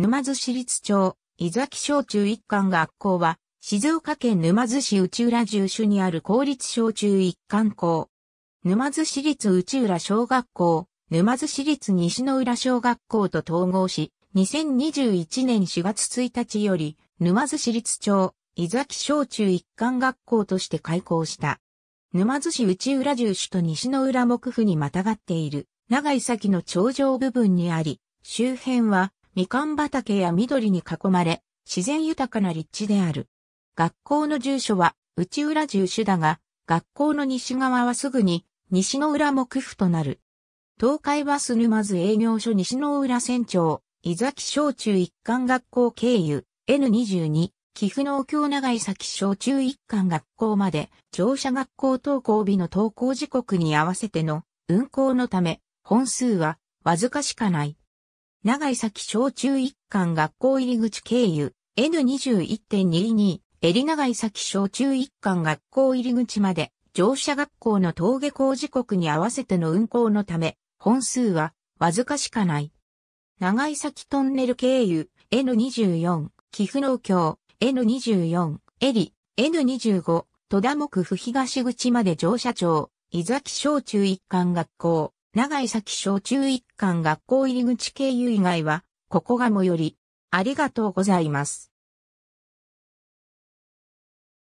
沼津市立町、伊崎小中一貫学校は、静岡県沼津市内浦住所にある公立小中一貫校。沼津市立内浦小学校、沼津市立西の浦小学校と統合し、2021年4月1日より、沼津市立町、伊崎小中一貫学校として開校した。沼津市内浦住所と西の浦木府にまたがっている、長い先の頂上部分にあり、周辺はみかん畑や緑に囲まれ、自然豊かな立地である。学校の住所は内浦住所だが、学校の西側はすぐに西の浦木府となる。東海バス沼津営業所西の浦船長、伊崎小中一貫学校経由 N22、寄付農協長井崎小中一貫学校まで乗車学校登校日の登校時刻に合わせての運行のため、本数はわずかしかない。長井崎小中一貫学校入口経由 N21.22 襟長井崎小中一貫学校入口まで乗車学校の登下校時刻に合わせての運行のため本数はわずかしかない。長井崎トンネル経由 N24 寄付農協 N24 襟 N25 戸田木府東口まで乗車町、伊崎小中一貫学校長井崎小中一貫学校入口経由以外は、ここが最寄り。ありがとうございます。